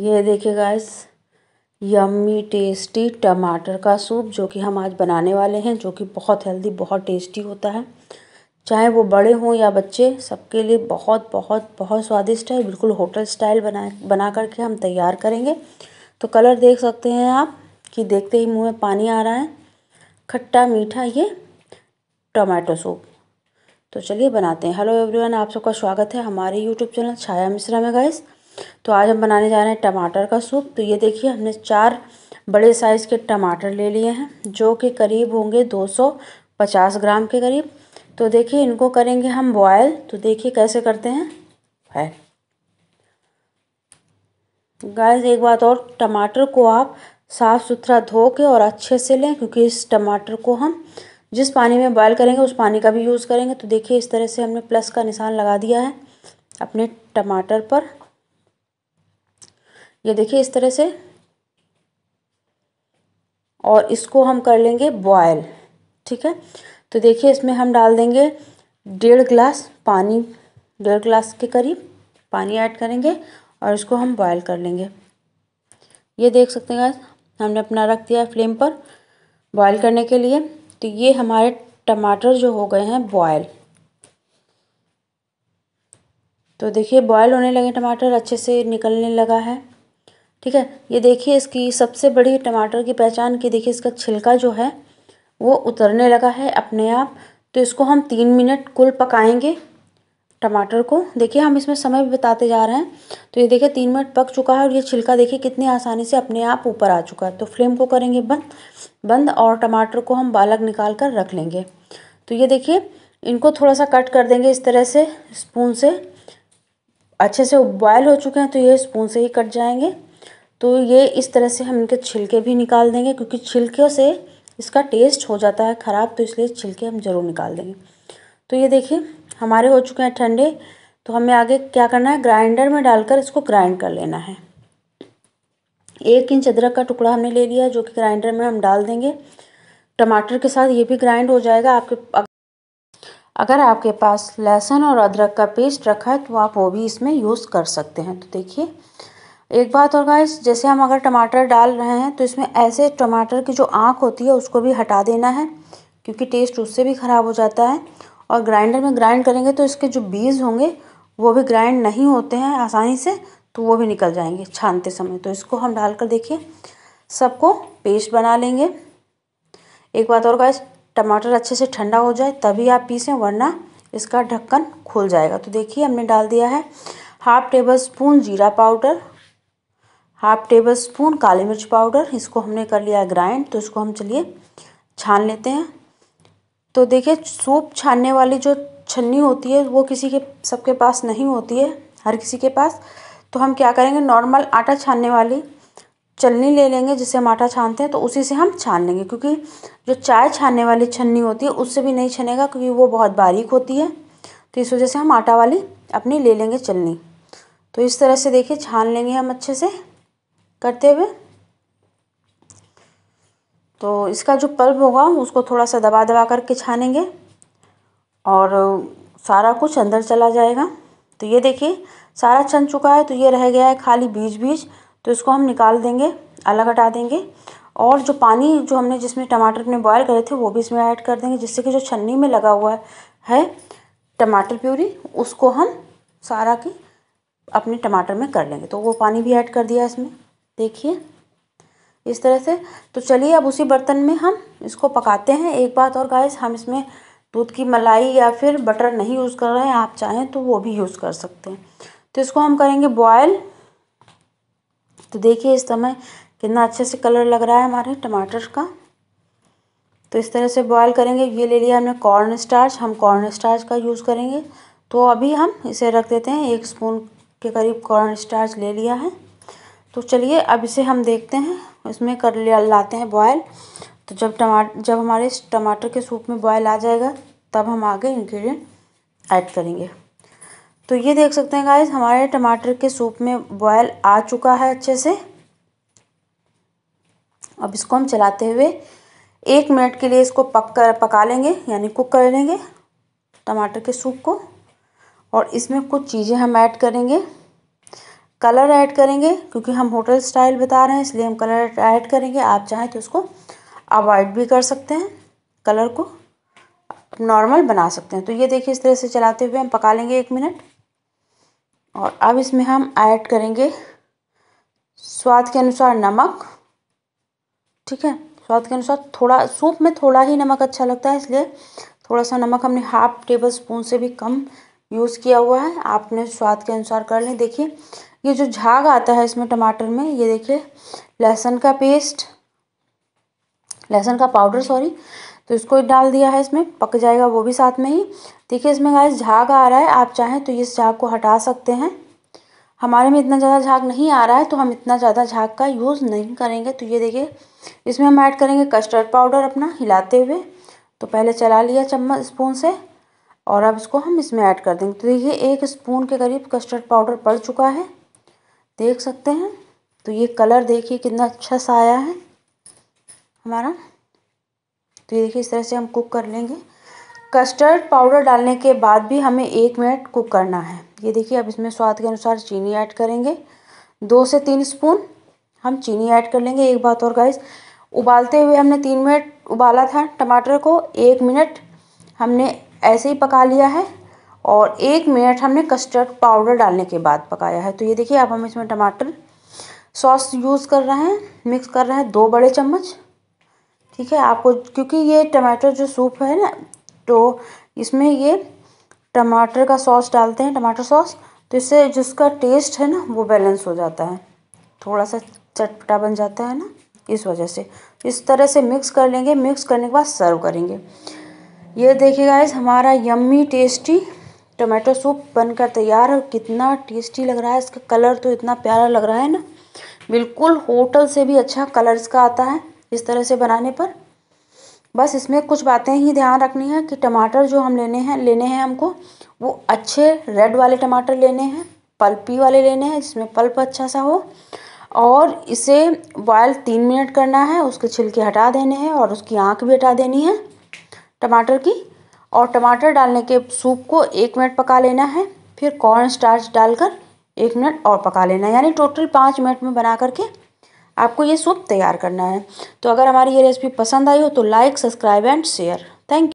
ये देखिए guys yummy tasty टमाटर का सूप जो कि हम आज बनाने वाले हैं जो कि बहुत हेल्दी बहुत टेस्टी होता है चाहे वो बड़े हों या बच्चे सबके लिए बहुत बहुत बहुत स्वादिष्ट है बिल्कुल होटल स्टाइल बना बना करके हम तैयार करेंगे तो कलर देख सकते हैं आप कि देखते ही मुंह में पानी आ रहा है खट्टा मीठा ये टमाटो सूप तो चलिए बनाते हैं हेलो एवरीवन आप सबका स्वागत है हमारे यूट्यूब चैनल छाया मिश्रा में गाइस तो आज हम बनाने जा रहे हैं टमाटर का सूप तो ये देखिए हमने चार बड़े साइज़ के टमाटर ले लिए हैं जो कि करीब होंगे 250 ग्राम के करीब तो देखिए इनको करेंगे हम बॉयल तो देखिए कैसे करते हैं है गैस एक बात और टमाटर को आप साफ़ सुथरा धो के और अच्छे से लें क्योंकि इस टमाटर को हम जिस पानी में बॉयल करेंगे उस पानी का भी यूज़ करेंगे तो देखिए इस तरह से हमने प्लस का निशान लगा दिया है अपने टमाटर पर ये देखिए इस तरह से और इसको हम कर लेंगे बॉयल ठीक है तो देखिए इसमें हम डाल देंगे डेढ़ ग्लास पानी डेढ़ ग्लास के करीब पानी ऐड करेंगे और इसको हम बॉयल कर लेंगे ये देख सकते हैं हमने अपना रख दिया फ्लेम पर बॉयल करने के लिए तो ये हमारे टमाटर जो हो गए हैं बॉयल तो देखिए बॉयल होने लगे टमाटर अच्छे से निकलने लगा है ठीक है ये देखिए इसकी सबसे बड़ी टमाटर की पहचान की देखिए इसका छिलका जो है वो उतरने लगा है अपने आप तो इसको हम तीन मिनट कुल पकाएंगे टमाटर को देखिए हम इसमें समय भी बताते जा रहे हैं तो ये देखिए तीन मिनट पक चुका है और ये छिलका देखिए कितनी आसानी से अपने आप ऊपर आ चुका है तो फ्लेम को करेंगे बंद बंद और टमाटर को हम बालक निकाल कर रख लेंगे तो ये देखिए इनको थोड़ा सा कट कर देंगे इस तरह से स्पून से अच्छे से बॉयल हो चुके हैं तो ये स्पून से ही कट जाएंगे तो ये इस तरह से हम इनके छिलके भी निकाल देंगे क्योंकि छिलकों से इसका टेस्ट हो जाता है ख़राब तो इसलिए छिलके हम ज़रूर निकाल देंगे तो ये देखिए हमारे हो चुके हैं ठंडे तो हमें आगे क्या करना है ग्राइंडर में डालकर इसको ग्राइंड कर लेना है एक इंच अदरक का टुकड़ा हमने ले लिया जो कि ग्राइंडर में हम डाल देंगे टमाटर के साथ ये भी ग्राइंड हो जाएगा आपके अगर आपके पास लहसुन और अदरक का पेस्ट रखा है तो आप वो भी इसमें यूज़ कर सकते हैं तो देखिए एक बात और गाइस जैसे हम अगर टमाटर डाल रहे हैं तो इसमें ऐसे टमाटर की जो आँख होती है उसको भी हटा देना है क्योंकि टेस्ट उससे भी ख़राब हो जाता है और ग्राइंडर में ग्राइंड करेंगे तो इसके जो बीज होंगे वो भी ग्राइंड नहीं होते हैं आसानी से तो वो भी निकल जाएंगे छानते समय तो इसको हम डालकर देखिए सबको पेस्ट बना लेंगे एक बात और गाइस टमाटर अच्छे से ठंडा हो जाए तभी आप पीसें वरना इसका ढक्कन खुल जाएगा तो देखिए हमने डाल दिया है हाफ टेबल स्पून जीरा पाउडर हाफ टेबल स्पून काली मिर्च पाउडर इसको हमने कर लिया ग्राइंड तो इसको हम चलिए छान लेते हैं तो देखिए सूप छानने वाली जो छन्नी होती है वो किसी के सबके पास नहीं होती है हर किसी के पास तो हम क्या करेंगे नॉर्मल आटा छानने वाली चलनी ले लेंगे जिससे हम आटा छानते हैं तो उसी से हम छान लेंगे क्योंकि जो चाय छानने वाली छन्नी होती है उससे भी नहीं छनेगा क्योंकि वो बहुत बारीक होती है तो इस वजह से हम आटा वाली अपनी ले लेंगे चलनी तो इस तरह से देखिए छान लेंगे हम अच्छे से करते हुए तो इसका जो पल्प होगा उसको थोड़ा सा दबा दबा करके छानेंगे और सारा कुछ अंदर चला जाएगा तो ये देखिए सारा छन चुका है तो ये रह गया है खाली बीज बीज तो इसको हम निकाल देंगे अलग हटा देंगे और जो पानी जो हमने जिसमें टमाटर ने बॉयल करे थे वो भी इसमें ऐड कर देंगे जिससे कि जो छन्नी में लगा हुआ है टमाटर प्यूरी उसको हम सारा की अपने टमाटर में कर लेंगे तो वो पानी भी ऐड कर दिया इसमें देखिए इस तरह से तो चलिए अब उसी बर्तन में हम इसको पकाते हैं एक बात और गाइस हम इसमें दूध की मलाई या फिर बटर नहीं यूज़ कर रहे हैं आप चाहें तो वो भी यूज़ कर सकते हैं तो इसको हम करेंगे बॉयल तो देखिए इस समय कितना अच्छे से कलर लग रहा है हमारे टमाटर का तो इस तरह से बॉयल करेंगे ये ले लिया हमने कॉर्न स्टार्च हम कॉर्न स्टार्च का यूज़ करेंगे तो अभी हम इसे रख देते हैं एक स्पून के करीब कॉर्न स्टार्च ले लिया है तो चलिए अब इसे हम देखते हैं इसमें कर लाते हैं बॉयल तो जब टमाटर जब हमारे इस टमाटर के सूप में बॉयल आ जाएगा तब हम आगे इंग्रेडिएंट ऐड करेंगे तो ये देख सकते हैं गाइस हमारे टमाटर के सूप में बॉयल आ चुका है अच्छे से अब इसको हम चलाते हुए एक मिनट के लिए इसको पक कर पका लेंगे यानी कुक कर लेंगे टमाटर के सूप को और इसमें कुछ चीज़ें हम ऐड करेंगे कलर ऐड करेंगे क्योंकि हम होटल स्टाइल बता रहे हैं इसलिए हम कलर ऐड करेंगे आप चाहें तो उसको अवॉइड भी कर सकते हैं कलर को नॉर्मल बना सकते हैं तो ये देखिए इस तरह से चलाते हुए हम पका लेंगे एक मिनट और अब इसमें हम ऐड करेंगे स्वाद के अनुसार नमक ठीक है स्वाद के अनुसार थोड़ा सूप में थोड़ा ही नमक अच्छा लगता है इसलिए थोड़ा सा नमक हमने हाफ टेबल स्पून से भी कम यूज़ किया हुआ है आपने स्वाद के अनुसार कर लें देखिए ये जो झाग आता है इसमें टमाटर में ये देखिए लहसुन का पेस्ट लहसुन का पाउडर सॉरी तो इसको डाल दिया है इसमें पक जाएगा वो भी साथ में ही देखिए इसमें गाइस झाग आ रहा है आप चाहें तो इस झाग को हटा सकते हैं हमारे में इतना ज़्यादा झाग नहीं आ रहा है तो हम इतना ज़्यादा झाग का यूज़ नहीं करेंगे तो ये देखिए इसमें हम ऐड करेंगे कस्टर्ड पाउडर अपना हिलाते हुए तो पहले चला लिया चम्मच स्पून से और अब इसको हम इसमें ऐड कर देंगे तो देखिए एक स्पून के करीब कस्टर्ड पाउडर पड़ चुका है देख सकते हैं तो ये कलर देखिए कितना अच्छा सा आया है हमारा तो ये देखिए इस तरह से हम कुक कर लेंगे कस्टर्ड पाउडर डालने के बाद भी हमें एक मिनट कुक करना है ये देखिए अब इसमें स्वाद के अनुसार चीनी ऐड करेंगे दो से तीन स्पून हम चीनी ऐड कर लेंगे एक बात और गाइस उबालते हुए हमने तीन मिनट उबाला था टमाटर को एक मिनट हमने ऐसे ही पका लिया है और एक मिनट हमने कस्टर्ड पाउडर डालने के बाद पकाया है तो ये देखिए अब हम इसमें टमाटर सॉस यूज़ कर रहे हैं मिक्स कर रहे हैं दो बड़े चम्मच ठीक है आपको क्योंकि ये टमाटर जो सूप है ना तो इसमें ये टमाटर का सॉस डालते हैं टमाटर सॉस तो इससे जिसका टेस्ट है ना वो बैलेंस हो जाता है थोड़ा सा चटपटा बन जाता है ना इस वजह से इस तरह से मिक्स कर लेंगे मिक्स करने के बाद सर्व करेंगे ये देखिएगा इस हमारा यम्मी टेस्टी टोमेटो सूप बनकर तैयार है और कितना टेस्टी लग रहा है इसका कलर तो इतना प्यारा लग रहा है ना बिल्कुल होटल से भी अच्छा कलर इसका आता है इस तरह से बनाने पर बस इसमें कुछ बातें ही ध्यान रखनी है कि टमाटर जो हम लेने हैं लेने हैं हमको वो अच्छे रेड वाले टमाटर लेने हैं पल्पी वाले लेने हैं जिसमें पल्प अच्छा सा हो और इसे बॉयल तीन मिनट करना है उसके छिलके हटा देने हैं और उसकी आँख भी हटा देनी है टमाटर की और टमाटर डालने के सूप को एक मिनट पका लेना है फिर कॉर्न स्टार्च डालकर एक मिनट और पका लेना है यानी टोटल पाँच मिनट में बना करके आपको ये सूप तैयार करना है तो अगर हमारी ये रेसिपी पसंद आई हो तो like subscribe and share thank